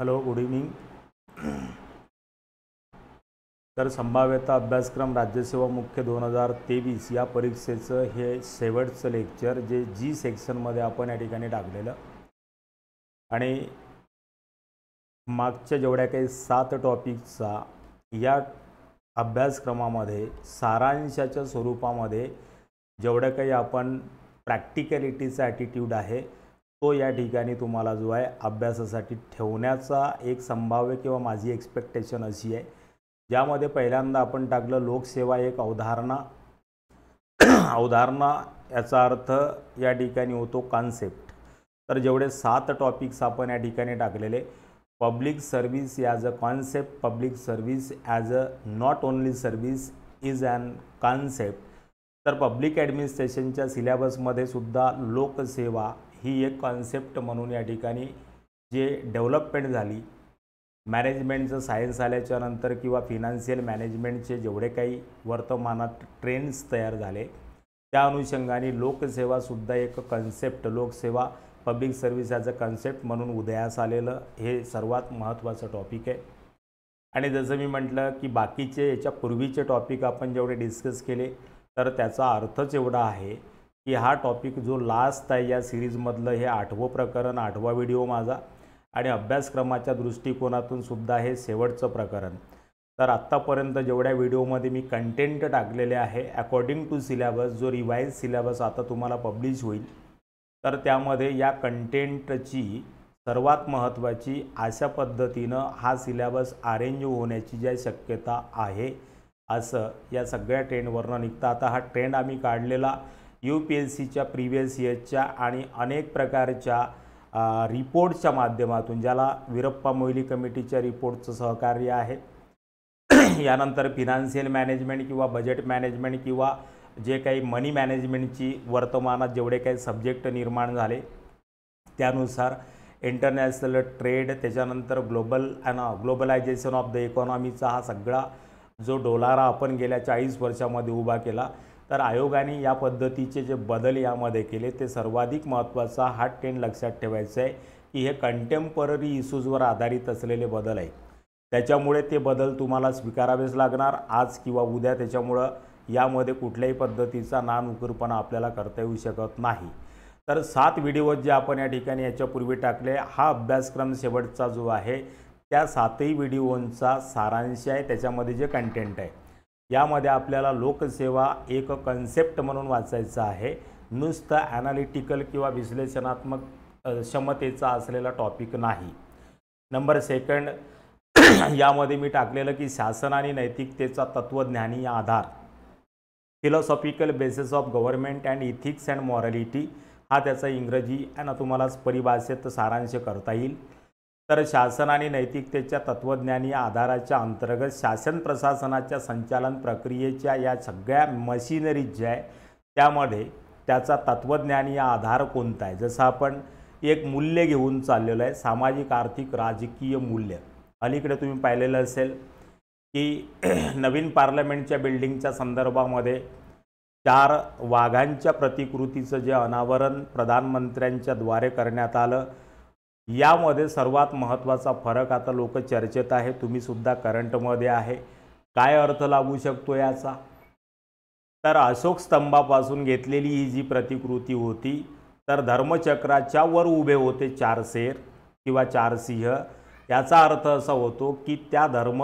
hello good evening तर संभाव्यता अभ्यासक्रम राज्यसेवा मुख्य दोन हजार तेवीस या परीक्षेचं हे शेवटचं लेक्चर जे जी सेक्शनमध्ये आपण या ठिकाणी टाकलेलं आणि मागच्या जेवढ्या काही सात टॉपिकचा या अभ्यासक्रमामध्ये सारांशाच्या स्वरूपामध्ये जेवढ्या काही आपण प्रॅक्टिकॅलिटीचा ॲटिट्यूड आहे तो या ठिकाणी तुम्हाला जो आहे अभ्यासासाठी ठेवण्याचा एक संभाव्य किंवा माझी एक्सपेक्टेशन अशी आहे ज्यामध्ये पहिल्यांदा आपण टाकलं लोकसेवा एक अवधारणा अवधारणा याचा अर्थ या ठिकाणी होतो कॉन्सेप्ट तर जेवढे सात टॉपिक्स आपण या ठिकाणी टाकलेले public service as a concept public service as a not only service is an concept तर पब्लिक ॲडमिनिस्ट्रेशनच्या सिलेबसमध्ये सुद्धा लोकसेवा ही एक कॉन्सेप्ट म्हणून या ठिकाणी जे डेव्हलपमेंट झाली मॅनेजमेंटचं सायन्स आल्याच्या नंतर किंवा फिनान्शियल मॅनेजमेंटचे जेवढे काही वर्तमानात ट्रेंड्स तयार झाले त्या अनुषंगाने लोकसेवासुद्धा एक कन्सेप्ट लोकसेवा public service as a concept म्हणून उदयास आलेलं हे सर्वात महत्त्वाचं टॉपिक आहे आणि जसं मी म्हटलं की बाकीचे याच्या पूर्वीचे टॉपिक आपण जेवढे डिस्कस केले तर त्याचा अर्थच एवढा आहे की हा टॉपिक जो लास्ट आहे या सिरीजमधलं हे आठवं प्रकरण आठवा व्हिडिओ माझा आणि अभ्यासक्रमाच्या दृष्टिकोनातून सुद्धा हे शेवटचं प्रकरण तर आत्तापर्यंत जेवढ्या व्हिडिओमध्ये मी कंटेंट टाकलेले आहे अकॉर्डिंग टू सिलेबस जो रिवाईज सिलेबस आता तुम्हाला पब्लिश होईल तर त्यामध्ये या कंटेंटची सर्वात महत्त्वाची अशा पद्धतीनं हा सिलेबस अरेंज होण्याची ज्या शक्यता आहे असं या सगळ्या ट्रेंडवरनं निघतं आता हा ट्रेंड आम्ही काढलेला यू पी एस सीच्या प्रिवियस इयरच्या आणि अनेक प्रकारच्या रिपोर्टच्या माध्यमातून ज्याला वीरप्पा मोहिली कमिटीच्या रिपोर्टचं सहकार्य आहे यानंतर फिनान्शियल मॅनेजमेंट किंवा बजेट मॅनेजमेंट किंवा जे काही मनी मॅनेजमेंटची वर्तमानात जेवढे काही सब्जेक्ट निर्माण झाले त्यानुसार इंटरनॅशनल ट्रेड त्याच्यानंतर ग्लोबल ना ग्लोबलायझेशन ऑफ द इकॉनॉमीचा हा सगळा जो डोलारा आपण गेल्या चाळीस वर्षामध्ये उभा केला तर आयोगाने या पद्धतीचे जे बदल यामध्ये केले ते सर्वाधिक महत्त्वाचा हा ट्रेंड लक्षात ठेवायचा आहे की हे कंटेम्पररी इश्यूजवर आधारित असलेले बदल आहेत त्याच्यामुळे ते बदल तुम्हाला स्वीकारावेच लागणार आज किंवा उद्या त्याच्यामुळं यामध्ये कुठल्याही पद्धतीचा नानउकरपणा आपल्याला करता येऊ शकत नाही तर सात व्हिडिओ जे आपण या ठिकाणी याच्यापूर्वी टाकले हा अभ्यासक्रम शेवटचा जो आहे त्या सातही व्हिडिओंचा सारांश आहे त्याच्यामध्ये जे कंटेंट आहे यामध्ये आपल्याला लोकसेवा एक कन्सेप्ट म्हणून वाचायचं आहे नुसतं ॲनालिटिकल किंवा विश्लेषणात्मक क्षमतेचा असलेला टॉपिक नाही नंबर सेकंड यामध्ये मी टाकलेलं की शासन आणि नैतिकतेचा तत्त्वज्ञानी आधार philosophical basis of government and ethics and morality हा त्याचा इंग्रजी आणि तुम्हाला परिभाषेत सारांश करता येईल तर शासन आणि नैतिकतेच्या तत्त्वज्ञानी आधाराच्या अंतर्गत शासन प्रशासनाच्या संचालन प्रक्रियेच्या या सगळ्या मशीनरीज ज्या आहे त्यामध्ये त्याचा तत्त्वज्ञानी आधार कोणता आहे जसं आपण एक मूल्य घेऊन चाललेलं आहे सामाजिक आर्थिक राजकीय मूल्य अलीकडे तुम्ही पाहिलेलं असेल की नवीन पार्लमेंटच्या बिल्डिंगच्या संदर्भामध्ये चार वाघांच्या प्रतिकृतीचं जे अनावरण प्रधानमंत्र्यांच्याद्वारे करण्यात आलं यामध्ये सर्वात महत्त्वाचा फरक आता लोक चर्चेत आहे तुम्हीसुद्धा करंटमध्ये आहे काय अर्थ लागू शकतो याचा तर अशोक स्तंभापासून घेतलेली ही जी प्रतिकृती होती तर धर्मचक्राच्या वर उभे होते चार शेर किंवा चार सिंह याचा अर्थ असा होतो की त्या धर्म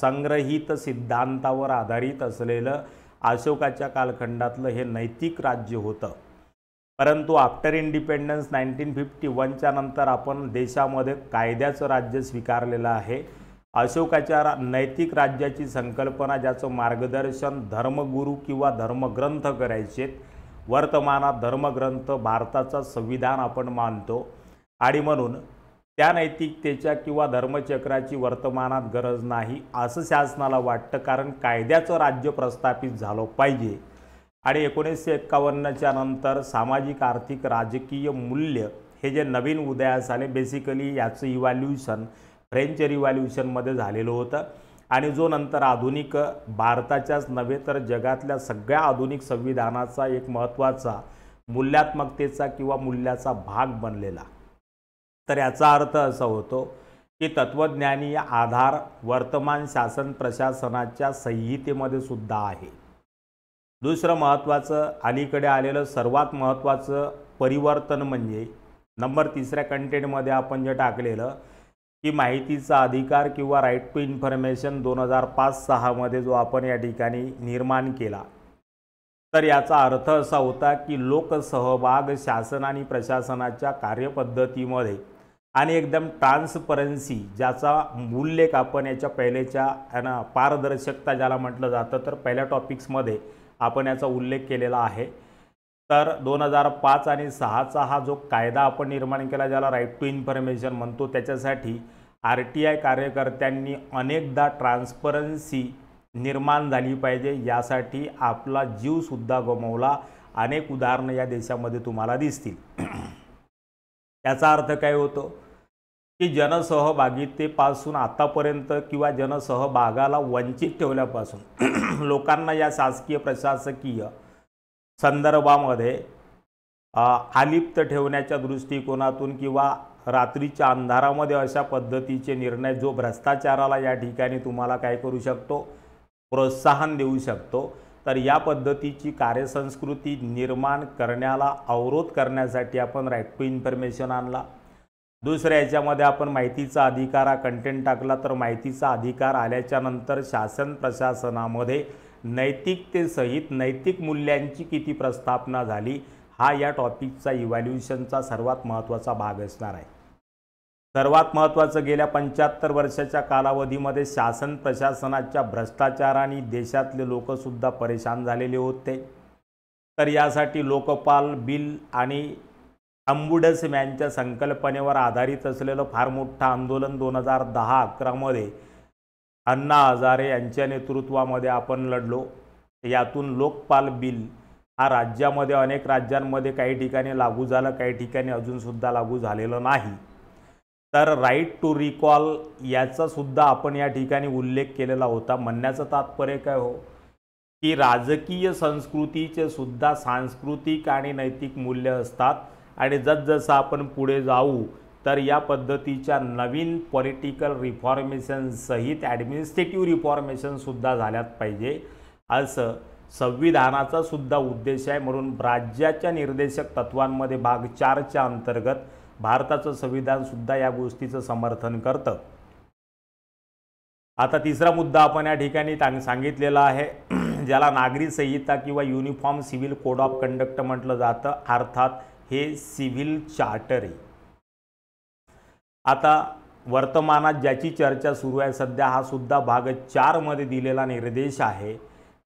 संग्रहित सिद्धांतावर आधारित असलेलं अशोकाच्या कालखंडातलं हे नैतिक राज्य होतं परंतु आफ्टर इंडिपेंडन्स नाईन्टीन फिफ्टी वनच्या नंतर आपण देशामध्ये कायद्याचं राज्य स्वीकारलेलं आहे अशोकाच्या नैतिक राज्याची संकल्पना ज्याचं मार्गदर्शन धर्मगुरू किंवा धर्मग्रंथ करायचे वर्तमानात धर्मग्रंथ भारताचा संविधान आपण मानतो आणि म्हणून त्या नैतिकतेच्या किंवा धर्मचक्राची वर्तमानात गरज नाही असं शासनाला वाटतं कारण कायद्याचं राज्य प्रस्थापित झालं पाहिजे आणि एकोणीसशे एक्कावन्नच्या नंतर सामाजिक आर्थिक राजकीय मूल्य हे जे नवीन उदयास आले बेसिकली याचं इव्हॅल्युशन फ्रेंच रिव्हॉल्युशनमध्ये झालेलं होतं आणि जो नंतर आधुनिक भारताच्याच नव्हे तर जगातल्या सगळ्या आधुनिक संविधानाचा एक महत्त्वाचा मूल्यात्मकतेचा किंवा मूल्याचा भाग बनलेला तर याचा अर्थ असा होतो की तत्त्वज्ञानीय आधार वर्तमान शासन प्रशासनाच्या संहितेमध्ये सुद्धा आहे दुसरं महत्त्वाचं अलीकडे आलेलं सर्वात महत्त्वाचं परिवर्तन म्हणजे नंबर तिसऱ्या कंटेंटमध्ये आपण जे टाकलेलं की माहितीचा अधिकार किंवा राईट टू इन्फॉर्मेशन दोन हजार पाच सहामध्ये जो आपण या ठिकाणी निर्माण केला तर याचा अर्थ असा होता की लोकसहभाग शासन आणि प्रशासनाच्या कार्यपद्धतीमध्ये आणि एकदम ट्रान्सपरन्सी ज्याचा उल्लेख आपण याच्या पहिलेच्या ना पारदर्शकता ज्याला म्हटलं जातं तर पहिल्या टॉपिक्समध्ये आपण याचा उल्लेख केलेला आहे तर दोन हजार पाच आणि सहाचा हा जो कायदा आपण निर्माण केला ज्याला राईट टू इन्फॉर्मेशन म्हणतो त्याच्यासाठी आर टी आय कार्यकर्त्यांनी अनेकदा ट्रान्सपरन्सी निर्माण झाली पाहिजे यासाठी आपला जीवसुद्धा गमावला अनेक उदाहरणं या देशामध्ये तुम्हाला दिसतील याचा अर्थ काय होतो की जनसहभागितेपासून आतापर्यंत किंवा जनसहभागाला वंचित ठेवल्यापासून लोकांना या शासकीय प्रशासकीय संदर्भामध्ये आलिप्त ठेवण्याच्या दृष्टिकोनातून किंवा रात्रीच्या अंधारामध्ये अशा पद्धतीचे निर्णय जो भ्रष्टाचाराला या ठिकाणी तुम्हाला काय करू शकतो प्रोत्साहन देऊ शकतो तर या पद्धतीची कार्यसंस्कृती निर्माण करण्याला अवरोध करण्यासाठी आपण राईट टू इन्फॉर्मेशन आणला दुसऱ्या याच्यामध्ये आपण माहितीचा अधिकार हा कंटेंट टाकला तर माहितीचा अधिकार आल्याच्यानंतर शासन प्रशासनामध्ये नैतिकतेसहित नैतिक मूल्यांची किती प्रस्थापना झाली हा या टॉपिकचा इव्हॅल्युएशनचा सर्वात महत्त्वाचा भाग असणार आहे सर्वात महत्त्वाचं गेल्या पंच्याहत्तर वर्षाच्या कालावधीमध्ये शासन प्रशासनाच्या भ्रष्टाचाराने देशातले लोकसुद्धा परेशान झालेले होते तर यासाठी लोकपाल बिल आणि अंबुडस यांच्या संकल्पनेवर आधारित असलेलं फार मोठं आंदोलन दोन हजार दहा अकरामध्ये अण्णा हजारे यांच्या नेतृत्वामध्ये आपण लढलो यातून लोकपाल बिल हा राज्यामध्ये अनेक राज्यांमध्ये काही ठिकाणी लागू झालं काही ठिकाणी अजूनसुद्धा लागू झालेलं नाही तर राईट टू रिकॉल याचासुद्धा आपण या ठिकाणी उल्लेख केलेला होता म्हणण्याचं तात्पर्य काय हो की राजकीय संस्कृतीचे सुद्धा सांस्कृतिक आणि नैतिक मूल्य असतात आणि जसजसं आपण पुढे जाऊ तर या पद्धतीच्या नवीन पॉलिटिकल रिफॉर्मेशनसहित ॲडमिनिस्ट्रेटिव्ह रिफॉर्मेशनसुद्धा झाल्यात पाहिजे असं संविधानाचा सुद्धा उद्देश आहे म्हणून राज्याच्या निर्देशक तत्वांमध्ये भाग चारच्या अंतर्गत भारताचं संविधानसुद्धा या गोष्टीचं समर्थन करतं आता तिसरा मुद्दा आपण या ठिकाणी सांगितलेला आहे ज्याला नागरी संहिता किंवा uniform civil code of conduct म्हटलं जातं अर्थात हे सिव्हिल चार्टर आहे आता वर्तमानात ज्याची चर्चा सुरू आहे सध्या हा सुद्धा भाग चारमध्ये दिलेला निर्देश आहे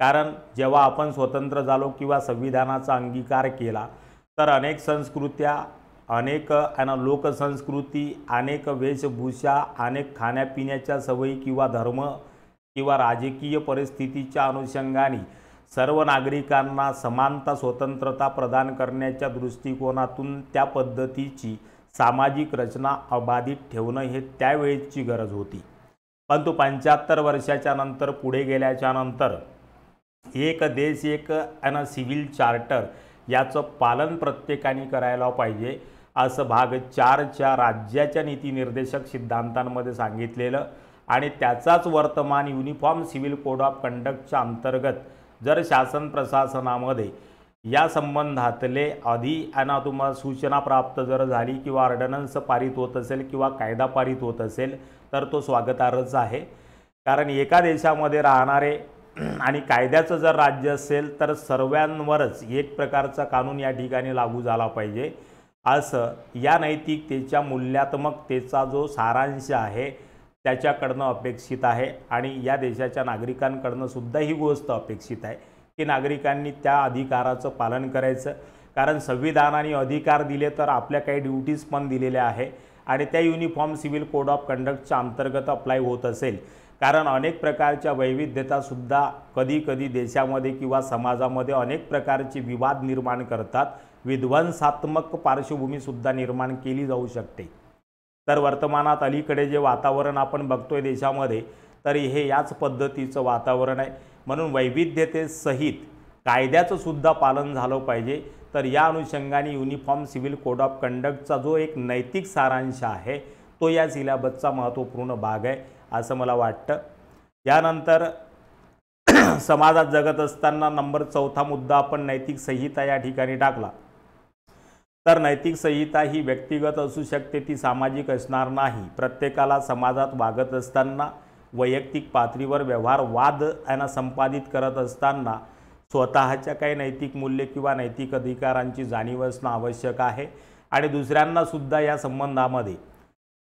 कारण जेव्हा आपण स्वतंत्र झालो किंवा संविधानाचा अंगीकार केला तर अनेक संस्कृत्या अनेक लोकसंस्कृती अनेक वेशभूषा अनेक खाण्यापिण्याच्या सवयी किंवा धर्म किंवा राजकीय परिस्थितीच्या अनुषंगाने सर्व नागरिकांना समानता स्वतंत्रता प्रदान करण्याच्या दृष्टिकोनातून त्या पद्धतीची सामाजिक रचना अबाधित ठेवणं हे त्यावेळेची गरज होती परंतु पंच्याहत्तर वर्षाच्या नंतर पुढे गेल्याच्या नंतर एक देश एक अन सिव्हिल चार्टर याचं पालन प्रत्येकाने करायला पाहिजे असं भाग चारच्या राज्याच्या निर्देशक सिद्धांतांमध्ये सांगितलेलं आणि त्याचाच वर्तमान युनिफॉर्म सिव्हिल कोड ऑफ कंडक्टच्या अंतर्गत जर शासन प्रशासनामध्ये या संबंधातले आधी आणि तुम्हाला सूचना प्राप्त जर झाली किंवा ऑर्डनन्स पारित होत असेल किंवा कायदा पारित होत असेल तर तो स्वागतार्हच आहे कारण एका देशामध्ये राहणारे आणि कायद्याचं जर राज्य असेल तर सर्वांवरच एक प्रकारचा कानून या ठिकाणी लागू झाला पाहिजे असं या नैतिकतेच्या मूल्यात्मकतेचा जो सारांश आहे त्याच्याकडनं अपेक्षित आहे आणि या देशाच्या नागरिकांकडनं सुद्धा ही गोष्ट अपेक्षित आहे की नागरिकांनी त्या अधिकाराचं पालन करायचं कारण संविधानाने अधिकार दिले तर आपल्या काही ड्युटीज पण दिलेल्या आहे आणि त्या युनिफॉर्म सिव्हिल कोड ऑफ कंडक्टच्या अंतर्गत अप्लाय होत असेल कारण अनेक प्रकारच्या वैविध्यतासुद्धा कधीकधी देशामध्ये किंवा समाजामध्ये अनेक प्रकारचे विवाद निर्माण करतात विध्वंसात्मक पार्श्वभूमीसुद्धा निर्माण केली जाऊ शकते तर वर्तमानात अलीकडे जे वातावरण आपण बघतोय देशामध्ये तर हे याच पद्धतीचं वातावरण आहे म्हणून वैविध्यतेसहित कायद्याचं सुद्धा पालन झालं पाहिजे तर या अनुषंगाने युनिफॉर्म सिव्हिल कोड ऑफ कंडक्टचा जो एक नैतिक सारांश आहे तो या सिलॅबसचा महत्त्वपूर्ण भाग आहे असं मला वाटतं यानंतर समाजात जगत असताना नंबर चौथा मुद्दा आपण नैतिक संहिता या ठिकाणी टाकला तर नैतिक संहिता ही व्यक्तिगत असू शकते ती सामाजिक असणार नाही प्रत्येकाला समाजात वागत असताना वैयक्तिक पातळीवर व्यवहार वाद यांना संपादित करत असताना स्वतःच्या काही नैतिक मूल्य किंवा नैतिक अधिकारांची जाणीव असणं आवश्यक आहे आणि दुसऱ्यांनासुद्धा या संबंधामध्ये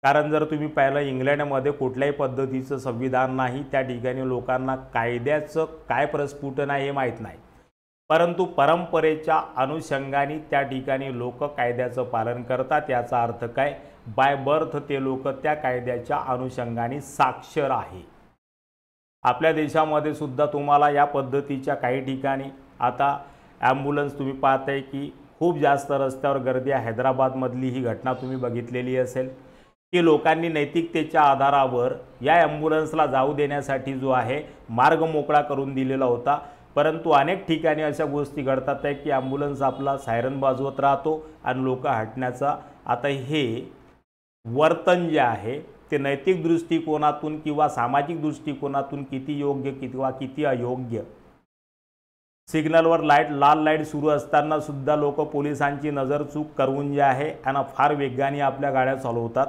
कारण जर तुम्ही पाहिलं इंग्लंडमध्ये कुठल्याही पद्धतीचं संविधान नाही त्या ठिकाणी लोकांना कायद्याचं काय प्रस्फुटन आहे हे माहीत नाही परंतु परंपरेच्या अनुषंगाने त्या ठिकाणी लोक कायद्याचं पालन करतात याचा अर्थ काय बाय बर्थ ते लोक त्या कायद्याच्या अनुषंगाने साक्षर आहे आपल्या देशामध्ये सुद्धा तुम्हाला या पद्धतीच्या काही ठिकाणी आता ॲम्ब्युलन्स तुम्ही पाहताय की खूप जास्त रस्त्यावर गर्दी आहे हैदराबादमधली ही घटना तुम्ही बघितलेली असेल की लोकांनी नैतिकतेच्या आधारावर या ॲम्ब्युलन्सला जाऊ देण्यासाठी जो आहे मार्ग मोकळा करून दिलेला होता परंतु अनेक ठिकाणी अशा गोष्टी घडतात आहे की ॲम्ब्युलन्स आपला सायरन बाजवत राहतो आणि लोक हटण्याचा आता हे वर्तन जे आहे ते नैतिक दृष्टिकोनातून किंवा सामाजिक दृष्टिकोनातून किती योग्य किंवा किती अयोग्य सिग्नलवर लाईट लाल लाईट सुरू असताना सुद्धा लोक पोलिसांची नजर चूक करून जे आहे आणि फार वेगाने आपल्या गाड्या चालवतात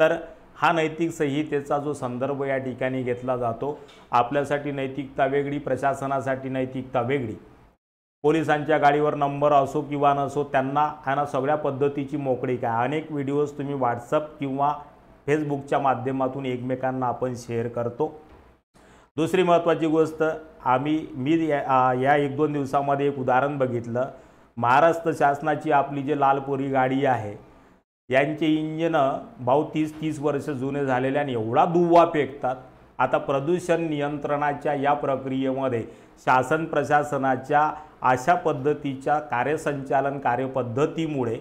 तर हा नैतिक संहितेचा जो संदर्भ या ठिकाणी घेतला जातो आपल्यासाठी नैतिकता वेगळी प्रशासनासाठी नैतिकता वेगळी पोलिसांच्या गाडीवर नंबर असो किंवा नसो त्यांना ह्यांना सगळ्या पद्धतीची मोकळी काय अनेक व्हिडिओज तुम्ही व्हॉट्सअप किंवा फेसबुकच्या माध्यमातून एकमेकांना आपण शेअर करतो दुसरी महत्त्वाची गोष्ट आम्ही मी या, या एक दोन दिवसामध्ये एक उदाहरण बघितलं महाराष्ट्र शासनाची आपली जे लालपोरी गाडी आहे यांचे इंजिनं भाऊ तीस तीस वर्ष जुने झालेले आणि एवढा दुवा फेकतात आता प्रदूषण नियंत्रणाच्या या प्रक्रियेमध्ये शासन प्रशासनाच्या अशा पद्धतीच्या कार्यसंचालन कार्यपद्धतीमुळे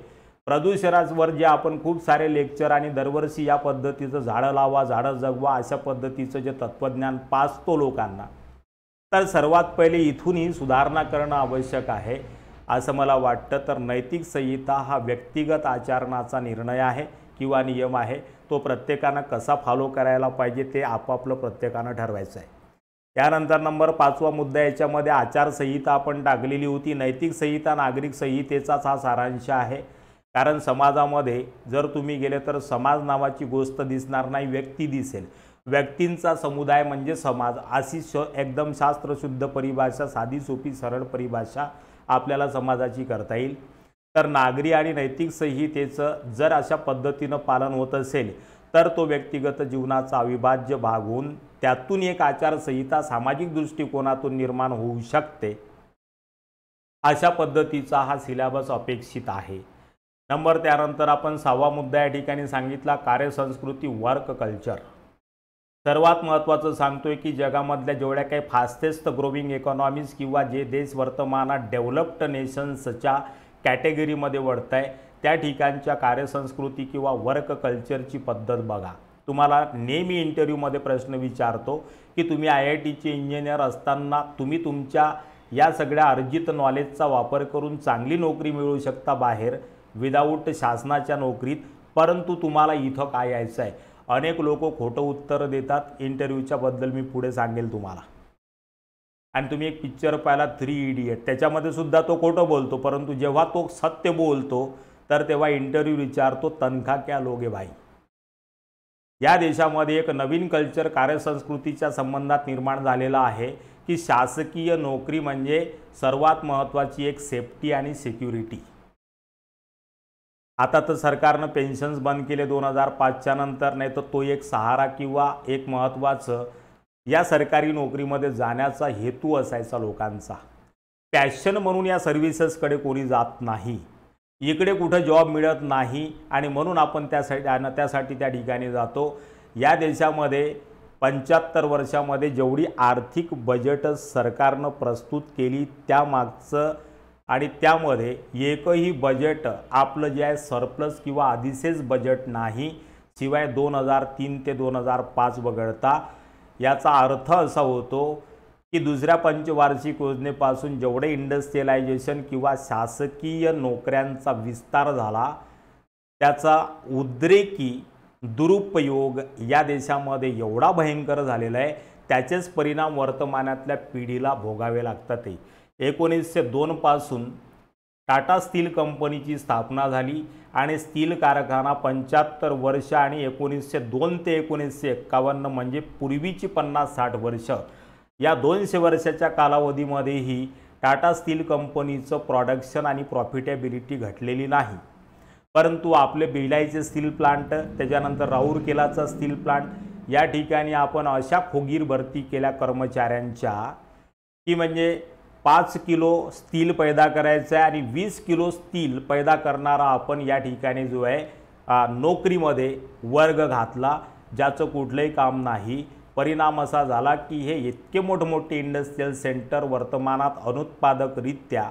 प्रदूषणावर जे आपण खूप सारे लेक्चर आणि दरवर्षी या पद्धतीचं झाडं लावा झाडं जगवा अशा पद्धतीचं जे तत्त्वज्ञान पाचतो लोकांना तर सर्वात पहिले इथूनही सुधारणा करणं आवश्यक आहे असं मला वाटतं तर नैतिक संहिता हा व्यक्तिगत आचरणाचा निर्णय आहे किंवा नियम आहे तो प्रत्येकानं कसा फॉलो करायला पाहिजे ते आपापलं प्रत्येकानं ठरवायचं आहे त्यानंतर नंबर पाचवा मुद्दा याच्यामध्ये आचारसंहिता आपण टाकलेली होती नैतिक संहिता नागरिक संहितेचाच हा सारांश आहे कारण समाजामध्ये जर तुम्ही गेले तर समाज नावाची गोष्ट दिसणार नाही व्यक्ती दिसेल व्यक्तींचा समुदाय म्हणजे समाज अशी श एकदम शास्त्रशुद्ध परिभाषा साधी सोपी सरळ परिभाषा आपल्याला समाजाची करता येईल तर नागरी आणि नैतिक संहितेचं जर अशा पद्धतीनं पालन होत असेल तर तो व्यक्तिगत जीवनाचा अविभाज्य भाग होऊन त्यातून एक आचारसंहिता सामाजिक दृष्टिकोनातून निर्माण होऊ शकते अशा पद्धतीचा हा सिलेबस अपेक्षित आहे नंबर त्यानंतर आपण सहावा मुद्दा या ठिकाणी सांगितला कार्यसंस्कृती वर्क कल्चर सर्वात महत्त्वाचं सांगतोय की जगामधल्या जेवढ्या काही फास्टेस्ट ग्रोविंग इकॉनॉमीज किंवा जे देश वर्तमानात डेव्हलप्ड नेशन्सच्या कॅटेगरीमध्ये वळत आहे त्या ठिकाणच्या कार्यसंस्कृती किंवा वर्क कल्चरची पद्धत बघा तुम्हाला नेहमी इंटरव्ह्यूमध्ये प्रश्न विचारतो की तुम्ही आय आय टीचे इंजिनियर असताना तुम्ही तुमच्या या सगळ्या अर्जित नॉलेजचा वापर करून चांगली नोकरी मिळू शकता बाहेर विदाऊट शासनाच्या नोकरीत परंतु तुम्हाला इथं काय यायचं आहे अनेक लोक खोटं उत्तर देतात इंटरव्ह्यूच्याबद्दल मी पुढे सांगेल तुम्हाला आणि तुम्ही एक पिक्चर पाहिला थ्री इडियट त्याच्यामध्ये सुद्धा तो खोटं बोलतो परंतु जेव्हा तो सत्य बोलतो तर तेव्हा इंटरव्ह्यू विचारतो तनखा क्या लोगे भाई या देशामध्ये एक नवीन कल्चर कार्यसंस्कृतीच्या संबंधात निर्माण झालेला आहे की शासकीय नोकरी म्हणजे सर्वात महत्त्वाची एक सेफ्टी आणि सिक्युरिटी आता तर सरकारनं पेन्शन्स बंद केले दोन हजार पाचच्या नंतर नाही तर तो एक सहारा किंवा एक महत्त्वाचं या सरकारी नोकरीमध्ये जाण्याचा हेतू असायचा लोकांचा पॅशन म्हणून या सर्व्हिसेसकडे कोणी जात नाही इकडे कुठं जॉब मिळत नाही आणि म्हणून आपण त्यासाठी त्यासाठी त्या ठिकाणी जातो या देशामध्ये पंच्याहत्तर वर्षामध्ये जेवढी आर्थिक बजेट सरकारनं प्रस्तुत केली त्यामागचं आणि त्यामध्ये एकही बजेट आपलं जे आहे सरप्लस किंवा आधीसेच बजेट नाही शिवाय दोन हजार तीन ते दोन हजार पाच वगळता याचा अर्थ असा होतो की दुसऱ्या पंचवार्षिक योजनेपासून जेवढे इंडस्ट्रियलायझेशन किंवा शासकीय नोकऱ्यांचा विस्तार झाला त्याचा उद्रेकी दुरुपयोग या देशामध्ये एवढा भयंकर झालेला आहे त्याचेच परिणाम वर्तमानातल्या पिढीला भोगावे लागतात एकोणीसशे दोनपासून टाटा स्टील कंपनीची स्थापना झाली आणि स्टील कारखाना पंच्याहत्तर वर्ष आणि एकोणीसशे दोन ते एकोणीसशे एक्कावन्न म्हणजे पूर्वीची पन्नास साठ वर्ष या दोनशे वर्षाच्या कालावधीमध्येही टाटा स्टील कंपनीचं प्रॉडक्शन आणि प्रॉफिटेबिलिटी घटलेली नाही परंतु आपले बिलाईचे स्टील प्लांट त्याच्यानंतर राऊरकेलाचा स्टील प्लांट या ठिकाणी आपण अशा खोगीर भरती केल्या कर्मचाऱ्यांच्या की म्हणजे पाच किलो स्टील पैदा करायचं आहे आणि वीस किलो स्टील पैदा करणारा आपण या ठिकाणी जो आहे नोकरीमध्ये वर्ग घातला ज्याचं कुठलंही काम नाही परिणाम असा झाला की हे इतके मोठमोठे इंडस्ट्रीयल सेंटर वर्तमानात अनुत्पादकरित्या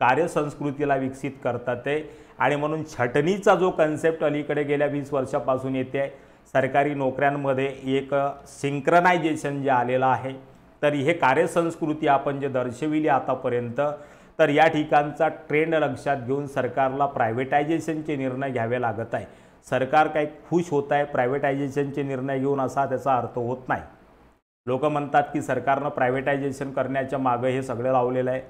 कार्यसंस्कृतीला विकसित करतात ते आणि म्हणून छटणीचा जो कन्सेप्ट अलीकडे गेल्या वीस वर्षापासून येते सरकारी नोकऱ्यांमध्ये एक सिंक्रनायझेशन जे आलेलं आहे तर हे कार्यसंस्कृती आपण जे दर्शविली आतापर्यंत तर या ठिकाणचा ट्रेंड लक्षात घेऊन सरकारला प्रायव्हेटायझेशनचे निर्णय घ्यावे लागत आहे सरकार काही खुश होत आहे प्रायव्हेटायझेशनचे निर्णय घेऊन असा त्याचा अर्थ होत नाही लोक म्हणतात की सरकारनं प्रायव्हेटायझेशन करण्याच्या मागं हे सगळं लावलेलं आहे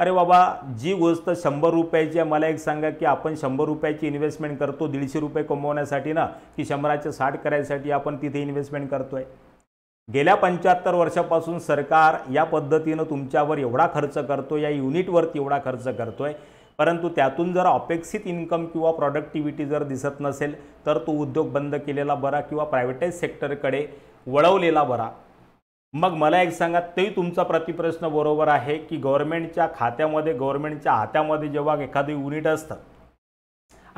अरे बाबा जी गोष्ट शंभर रुपयाची आहे मला एक सांगा की आपण शंभर रुपयाची इन्व्हेस्टमेंट करतो दीडशे रुपये कमवण्यासाठी ना की शंभराचे साठ करायसाठी आपण तिथे इन्व्हेस्टमेंट करतो गेल्या पंच्याहत्तर वर्षापासून सरकार या पद्धतीनं तुमच्यावर एवढा खर्च करतो या युनिटवरती एवढा खर्च करतो आहे परंतु त्यातून जर अपेक्षित इन्कम किंवा प्रॉडक्टिव्हिटी जर दिसत नसेल तर तो उद्योग बंद केलेला बरा किंवा प्रायव्हेटाईज सेक्टरकडे वळवलेला बरा मग मला एक सांगा ते तुमचा प्रतिप्रश्न बरोबर आहे की गव्हर्मेंटच्या खात्यामध्ये गव्हर्मेंटच्या हातामध्ये जेव्हा एखादं युनिट असतं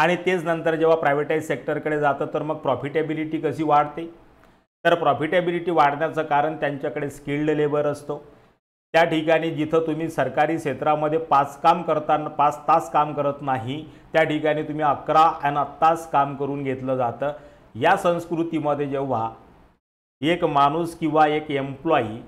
आणि तेच नंतर जेव्हा प्रायव्हेटाईज सेक्टरकडे जातं तर मग प्रॉफिटेबिलिटी कशी वाढते तर प्रॉफिटेबिलिटी वाढण्याचं कारण त्यांच्याकडे स्किल्ड लेबर असतो त्या ठिकाणी जिथं तुम्ही सरकारी क्षेत्रामध्ये पाच काम करताना पाच तास काम करत नाही त्या ठिकाणी तुम्ही अकरा आणि तास काम करून घेतलं जातं या संस्कृतीमध्ये जेव्हा एक माणूस किंवा एक एम्प्लॉई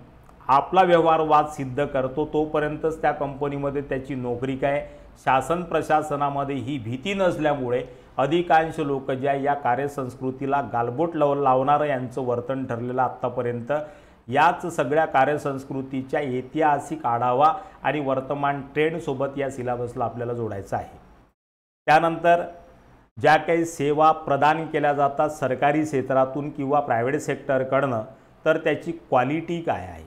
आपला व्यवहारवाद सिद्ध करतो तोपर्यंतच त्या कंपनीमध्ये त्याची नोकरी काय शासन प्रशासनामध्ये ही भीती नसल्यामुळे अधिकांश लोक ज्या या कार्यसंस्कृतीला गालबोट लाव लावणारं यांचं वर्तन ठरलेलं आत्तापर्यंत याच सगळ्या कार्यसंस्कृतीच्या ऐतिहासिक आढावा आणि वर्तमान ट्रेंडसोबत या सिलेबसला आपल्याला जोडायचं आहे त्यानंतर ज्या काही सेवा प्रदान केल्या जातात सरकारी क्षेत्रातून किंवा प्रायव्हेट सेक्टरकडनं तर त्याची क्वालिटी काय आहे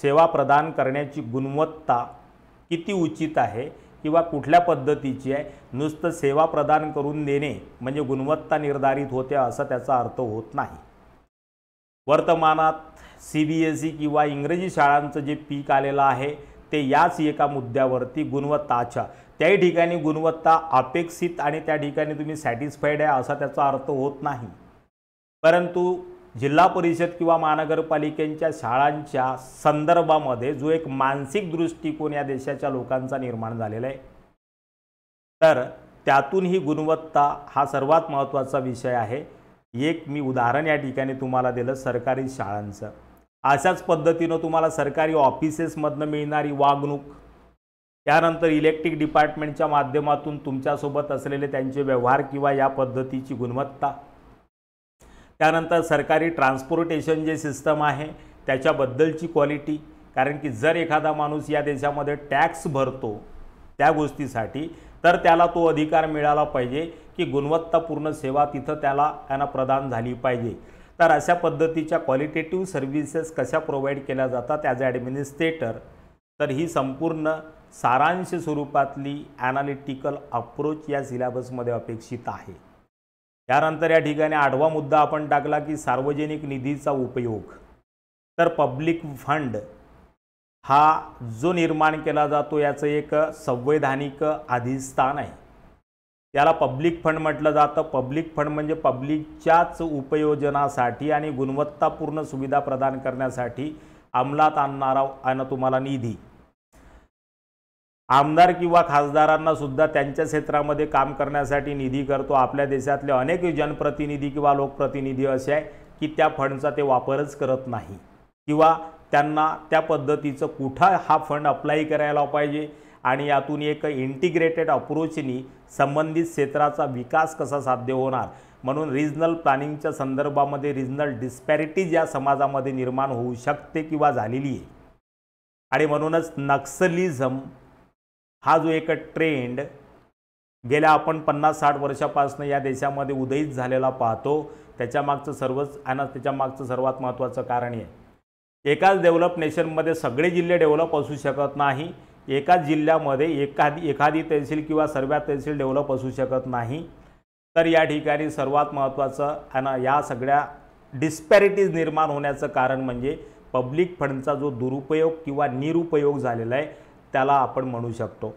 सेवा प्रदान करण्याची गुणवत्ता किती उचित आहे किंवा कुठल्या पद्धतीची आहे नुसतं सेवा प्रदान करून देणे म्हणजे गुणवत्ता निर्धारित होते असा त्याचा अर्थ होत नाही वर्तमानात सी बी एस ई किंवा इंग्रजी शाळांचं जे पीक आलेलं आहे ते याच एका मुद्द्यावरती गुणवत्ता त्याही ठिकाणी गुणवत्ता अपेक्षित आणि त्या ठिकाणी तुम्ही सॅटिस्फाईड आहे असा त्याचा अर्थ होत नाही परंतु जिल्हा परिषद किंवा महानगरपालिकेच्या शाळांच्या संदर्भामध्ये जो एक मानसिक दृष्टिकोन या देशाच्या लोकांचा निर्माण झालेला आहे तर त्यातून ही गुणवत्ता हा सर्वात महत्त्वाचा विषय आहे एक मी उदाहरण या ठिकाणी तुम्हाला दिलं सरकारी शाळांचं अशाच पद्धतीनं तुम्हाला सरकारी ऑफिसेसमधनं मिळणारी वागणूक त्यानंतर इलेक्ट्रिक डिपार्टमेंटच्या माध्यमातून तुमच्यासोबत असलेले त्यांचे व्यवहार किंवा या पद्धतीची गुणवत्ता त्यानंतर सरकारी ट्रान्सपोर्टेशन जे सिस्टम आहे त्याच्याबद्दलची क्वालिटी कारण की जर एखादा माणूस या देशामध्ये टॅक्स भरतो त्या गोष्टीसाठी तर त्याला तो अधिकार मिळाला पाहिजे की गुणवत्तापूर्ण सेवा तिथं त्याला यांना प्रदान झाली पाहिजे तर अशा पद्धतीच्या क्वालिटेटिव्ह सर्व्हिसेस कशा प्रोव्हाइड केल्या जातात ॲज ॲडमिनिस्ट्रेटर तर ही संपूर्ण सारांश स्वरूपातली ॲनालिटिकल अप्रोच या सिलेबसमध्ये अपेक्षित आहे त्यानंतर या ठिकाणी आठवा मुद्दा आपण टाकला की सार्वजनिक निधीचा उपयोग तर पब्लिक फंड हा जो निर्माण केला जातो याचं एक संवैधानिक अधिस्थान आहे त्याला पब्लिक फंड म्हटलं जातं पब्लिक फंड म्हणजे पब्लिकच्याच उपयोजनासाठी आणि गुणवत्तापूर्ण सुविधा प्रदान करण्यासाठी अंमलात आणणारा आणि तुम्हाला निधी आमदार किंवा खासदारांना सुद्धा त्यांच्या क्षेत्रामध्ये काम करण्यासाठी निधी करतो आपल्या देशातले अनेक जनप्रतिनिधी किंवा लोकप्रतिनिधी असे आहे की त्या फंडचा ते वापरच करत नाही किंवा त्यांना त्या पद्धतीचं कुठं हा फंड अप्लाय करायला पाहिजे आणि यातून एक इंटिग्रेटेड अप्रोचनी संबंधित क्षेत्राचा विकास कसा साध्य होणार म्हणून रिजनल प्लॅनिंगच्या संदर्भामध्ये रिजनल डिस्पॅरिटीज या समाजामध्ये निर्माण होऊ शकते किंवा झालेली आहे आणि म्हणूनच नक्सलिझम हा जो एक ट्रेंड गेल्या आपण पन्नास साठ वर्षापासून या देशामध्ये उदयित झालेला पाहतो त्याच्यामागचं सर्वच आणि त्याच्यामागचं सर्वात महत्त्वाचं कारण आहे एकाच डेव्हलप नेशनमध्ये सगळे जिल्हे डेव्हलप असू शकत नाही एकाच जिल्ह्यामध्ये एखादी एखादी तहसील किंवा सर्व तहसील डेव्हलप असू शकत नाही तर या ठिकाणी सर्वात महत्त्वाचं आणि या सगळ्या डिस्पॅरिटीज निर्माण होण्याचं कारण म्हणजे पब्लिक फंडचा जो दुरुपयोग किंवा निरुपयोग झालेला आहे त्याला आपण म्हणू शकतो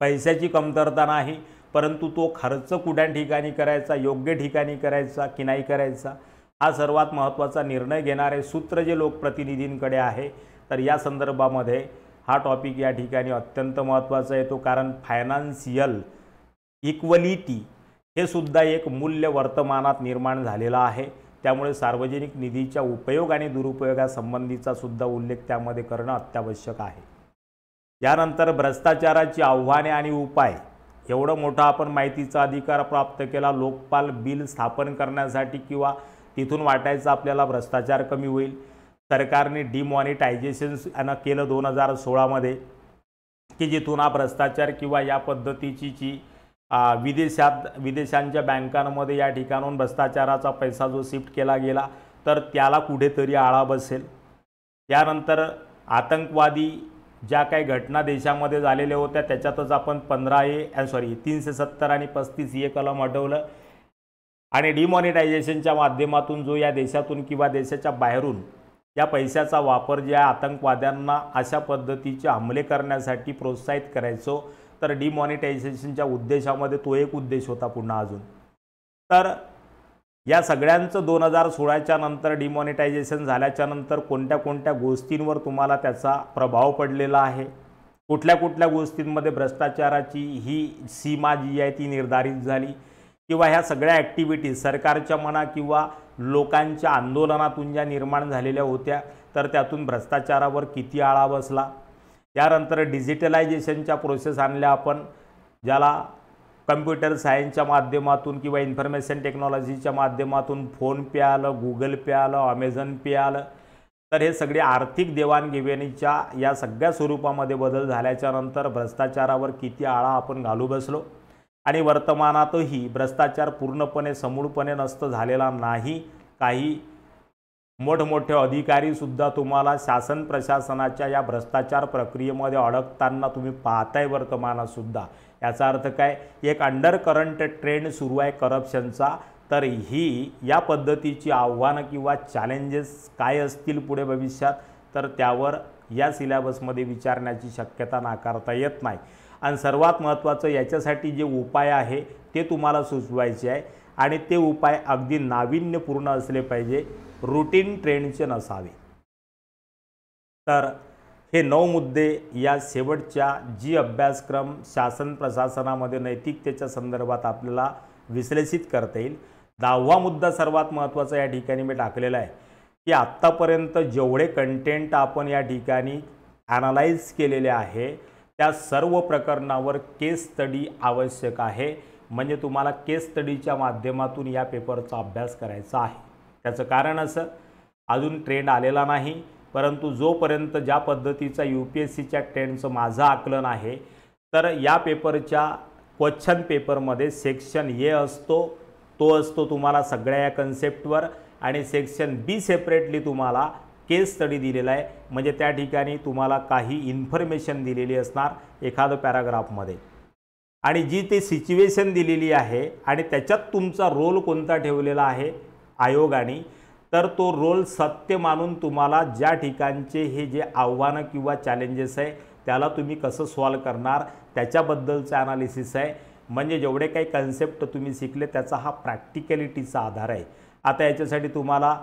पैशाची कमतरता नाही परंतु तो खर्च कुठ्या ठिकाणी करायचा योग्य ठिकाणी करायचा की नाही करायचा हा सर्वात महत्त्वाचा निर्णय घेणारे सूत्र जे लोकप्रतिनिधींकडे आहे तर या संदर्भामध्ये हा टॉपिक या ठिकाणी अत्यंत महत्त्वाचा येतो कारण फायनान्शियल इक्वलिटी हे सुद्धा एक मूल्य वर्तमानात निर्माण झालेलं आहे त्यामुळे सार्वजनिक निधीच्या उपयोग आणि दुरुपयोगासंबंधीचा सुद्धा उल्लेख त्यामध्ये करणं अत्यावश्यक आहे यानंतर भ्रष्टाचाराची आव्हाने आणि उपाय एवढं मोठं आपण माहितीचा अधिकार प्राप्त केला लोकपाल बिल स्थापन करण्यासाठी किंवा तिथून वाटायचं आपल्याला भ्रष्टाचार कमी होईल सरकारने डिमॉनिटायझेशन केलं दोन हजार सोळामध्ये की जिथून हा भ्रष्टाचार किंवा या पद्धतीची जी विदेशात विदेशांच्या बँकांमध्ये या ठिकाणून भ्रष्टाचाराचा पैसा जो शिफ्ट केला गेला तर त्याला कुठेतरी आळा बसेल त्यानंतर आतंकवादी ज्या काही घटना देशामध्ये झालेल्या होत्या त्याच्यातच आपण पंधरा ए सॉरी तीनशे सत्तर आणि पस्तीस ए कलम अडवलं आणि डिमॉनिटायझेशनच्या माध्यमातून जो या देशातून किंवा देशाच्या बाहेरून या पैशाचा वापर ज्या आतंकवाद्यांना अशा पद्धतीचे हमले करण्यासाठी प्रोत्साहित करायचो तर डिमॉनिटायझेशनच्या उद्देशामध्ये तो एक उद्देश होता पुन्हा अजून तर या सगळ्यांचं दोन हजार सोळाच्या नंतर डिमॉनिटायझेशन झाल्याच्या नंतर कोणत्या कोणत्या गोष्टींवर तुम्हाला त्याचा प्रभाव पडलेला आहे कुठल्या कुठल्या गोष्टींमध्ये भ्रष्टाचाराची ही सीमा जी आहे ती निर्धारित झाली किंवा ह्या सगळ्या ॲक्टिव्हिटीज सरकारच्या म्हणा किंवा लोकांच्या आंदोलनातून ज्या निर्माण झालेल्या होत्या तर त्यातून भ्रष्टाचारावर किती आळा बसला त्यानंतर डिजिटलायझेशनच्या प्रोसेस आणल्या आपण ज्याला कम्प्युटर सायन्सच्या माध्यमातून किंवा इन्फॉर्मेशन टेक्नॉलॉजीच्या माध्यमातून फोन पे आलं गुगल पे आलं अमेझॉन पे आलं तर हे सगळे आर्थिक देवाणघेवाणीच्या या सगळ्या स्वरूपामध्ये बदल झाल्याच्या नंतर भ्रष्टाचारावर किती आळा आपण घालू बसलो आणि वर्तमानातही भ्रष्टाचार पूर्णपणे समूळपणे नष्ट झालेला नाही काही मोठमोठे अधिकारीसुद्धा तुम्हाला शासन प्रशासनाच्या या भ्रष्टाचार प्रक्रियेमध्ये अडकताना तुम्ही पाहताय वर्तमानातसुद्धा याचा अर्थ काय एक अंडर करंट ट्रेंड सुरू आहे करप्शनचा तर ही या पद्धतीची आव्हानं किंवा चॅलेंजेस काय असतील पुढे भविष्यात तर त्यावर या सिलेबसमध्ये विचारण्याची शक्यता नाकारता येत नाही आणि सर्वात महत्त्वाचं याच्यासाठी जे उपाय आहे ते तुम्हाला सुचवायचे आहे आणि ते उपाय अगदी नाविन्यपूर्ण असले पाहिजे रुटीन ट्रेंडचे नसावे तर हे नऊ मुद्दे या शेवटच्या जी अभ्यासक्रम शासन प्रशासनामध्ये नैतिकतेच्या संदर्भात आपल्याला विश्लेषित करता येईल दहावा मुद्दा सर्वात महत्त्वाचा या ठिकाणी मी टाकलेला आहे की आत्तापर्यंत जेवढे कंटेंट आपण या ठिकाणी ॲनालाइज केलेले आहे त्या सर्व प्रकरणावर केस स्टडी आवश्यक आहे म्हणजे तुम्हाला केस स्टडीच्या माध्यमातून या पेपरचा अभ्यास करायचा आहे त्याचं कारण असं अजून ट्रेंड आलेला नाही परंतु जोपर्यंत ज्या पद्धतीचा यू पी एस सीच्या ट्रेंडचं माझं आकलन आहे तर या पेपरच्या क्वच्छन पेपरमध्ये सेक्शन ए असतो तो असतो तुम्हाला सगळ्या या कन्सेप्टवर आणि सेक्शन बी सेपरेटली तुम्हाला केस स्टडी दिलेला आहे म्हणजे त्या ठिकाणी तुम्हाला काही इन्फॉर्मेशन दिलेली असणार एखादं पॅराग्राफमध्ये आणि जी ती सिच्युएशन दिलेली आहे आणि त्याच्यात तुमचा रोल कोणता ठेवलेला आहे आयोगाने तर तो रोल सत्य मानून तुम्हाला ज्या ठिकाणचे हे जे आव्हानं किंवा चॅलेंजेस आहे त्याला तुम्ही कसं सॉल्व करणार त्याच्याबद्दलचं ॲनालिसिस आहे म्हणजे जेवढे काही कन्सेप्ट तुम्ही शिकले त्याचा हा प्रॅक्टिकॅलिटीचा आधार आहे आता याच्यासाठी तुम्हाला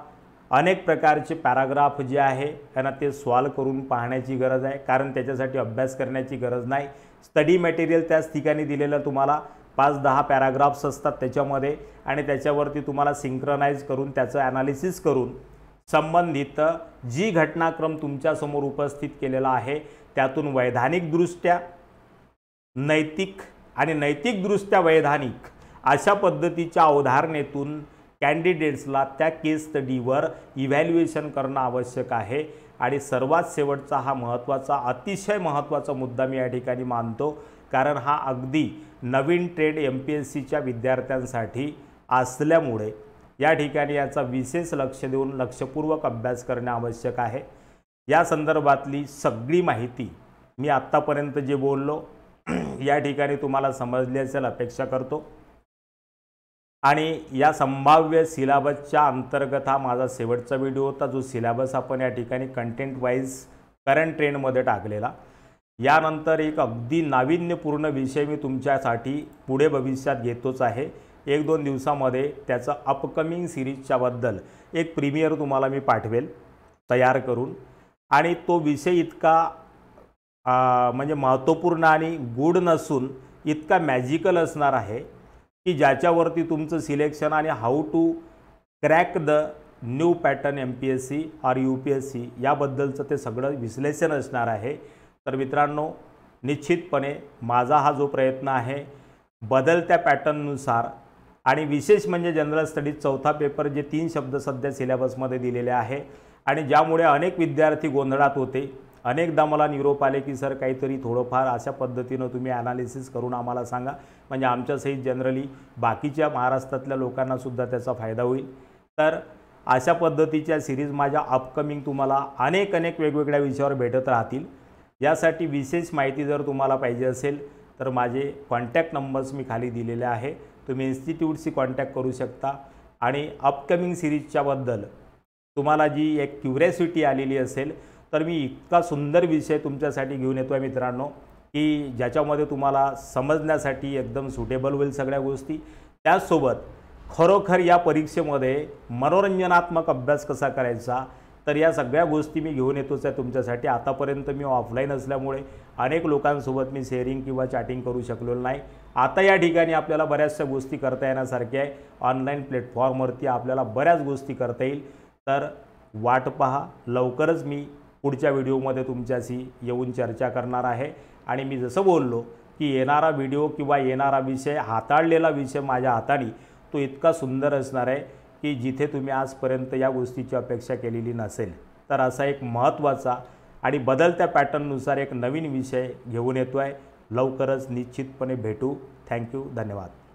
अनेक प्रकारचे पॅराग्राफ जे आहे त्यांना ते सॉल्व करून पाहण्याची गरज आहे कारण त्याच्यासाठी अभ्यास करण्याची गरज नाही स्टडी मटेरियल त्याच ठिकाणी दिलेलं तुम्हाला पाच दहा पॅराग्राफ्स असतात त्याच्यामध्ये आणि त्याच्यावरती तुम्हाला सिंक्रनाइज करून त्याचं ॲनालिसिस करून संबंधित जी घटनाक्रम तुमच्यासमोर उपस्थित केलेला आहे त्यातून वैधानिकदृष्ट्या नैतिक आणि नैतिकदृष्ट्या वैधानिक अशा पद्धतीच्या अवधारणेतून कॅन्डिडेट्सला त्या केस स्टडीवर इव्हॅल्युएशन करणं आवश्यक आहे आणि सर्वात शेवटचा हा महत्त्वाचा अतिशय महत्त्वाचा मुद्दा मी या ठिकाणी मानतो कारण हा अगदी नवीन ट्रेड एम पी एस सीच्या विद्यार्थ्यांसाठी असल्यामुळे या ठिकाणी याचा विशेष लक्ष देऊन लक्षपूर्वक अभ्यास करणे आवश्यक आहे या संदर्भातली सगळी माहिती मी आत्तापर्यंत जे बोललो या ठिकाणी तुम्हाला समजली असेल अपेक्षा करतो आणि या संभाव्य सिलेबसच्या अंतर्गत हा माझा शेवटचा व्हिडिओ होता जो सिलेबस आपण या ठिकाणी कंटेंट वाईज करंट ट्रेंडमध्ये टाकलेला यानंतर एक अगदी नाविन्यपूर्ण विषय मी तुमच्यासाठी पुढे भविष्यात घेतोच आहे एक दोन दिवसामध्ये त्याचं अपकमिंग सिरीजच्याबद्दल एक प्रीमियर तुम्हाला मी पाठवेल तयार करून आणि तो विषय इतका म्हणजे महत्त्वपूर्ण आणि गुड नसून इतका मॅजिकल असणार आहे की ज्याच्यावरती तुमचं सिलेक्शन आणि how to crack the new pattern M P S C R U P S C याबद्दलचं ते सगळं विश्लेषण असणार आहे तर मित्रांनो निश्चितपणे माझा हा जो प्रयत्न आहे बदलत्या पॅटर्ननुसार आणि विशेष म्हणजे जनरल स्टडीज चौथा पेपर जे तीन शब्द सध्या सिलेबसमध्ये दिलेले आहे आणि ज्यामुळे अनेक विद्यार्थी गोंधळात होते अनेकदा मला निरोप आले की सर काहीतरी थोडंफार अशा पद्धतीनं तुम्ही ॲनालिसिस करून आम्हाला सांगा म्हणजे आमच्यासहित जनरली बाकीच्या महाराष्ट्रातल्या लोकांनासुद्धा त्याचा फायदा होईल तर अशा पद्धतीच्या सिरीज माझ्या अपकमिंग तुम्हाला अनेक अनेक वेगवेगळ्या विषयावर भेटत राहतील यासाठी विशेष माहिती जर तुम्हाला पाहिजे असेल तर माझे कॉन्टॅक्ट नंबर्स मी खाली दिलेले आहे तुम्ही इन्स्टिट्यूटशी कॉन्टॅक्ट करू शकता आणि अपकमिंग सिरीजच्याबद्दल तुम्हाला जी एक क्युरियसिटी आलेली असेल तर मी इतका सुंदर विषय तुमच्यासाठी घेऊन येतो आहे मित्रांनो की ज्याच्यामध्ये तुम्हाला समजण्यासाठी एकदम सुटेबल होईल सगळ्या गोष्टी त्याचसोबत खरोखर या परीक्षेमध्ये मनोरंजनात्मक अभ्यास कसा करायचा तर या सगळ्या गोष्टी मी घेऊन येतोच आहे तुमच्यासाठी आतापर्यंत मी ऑफलाईन असल्यामुळे अनेक लोकांसोबत मी शेअरिंग किंवा चॅटिंग करू शकलेलो नाही आता या ठिकाणी आपल्याला बऱ्याचशा गोष्टी करता येण्यासारख्या आहे ऑनलाईन प्लॅटफॉर्मवरती आपल्याला बऱ्याच गोष्टी करता येईल तर वाट पहा लवकरच मी पुढच्या व्हिडिओमध्ये तुमच्याशी येऊन चर्चा करणार आहे आणि मी जसं बोललो की येणारा व्हिडिओ किंवा येणारा विषय हाताळलेला विषय माझ्या हाताने तो इतका सुंदर असणार आहे की जिथे तुम्ही आजपर्यंत या गोष्टीची अपेक्षा केलेली नसेल तर असा एक महत्त्वाचा आणि बदलत्या पॅटर्ननुसार एक नवीन विषय घेऊन येतो आहे लवकरच निश्चितपणे भेटू थँक्यू धन्यवाद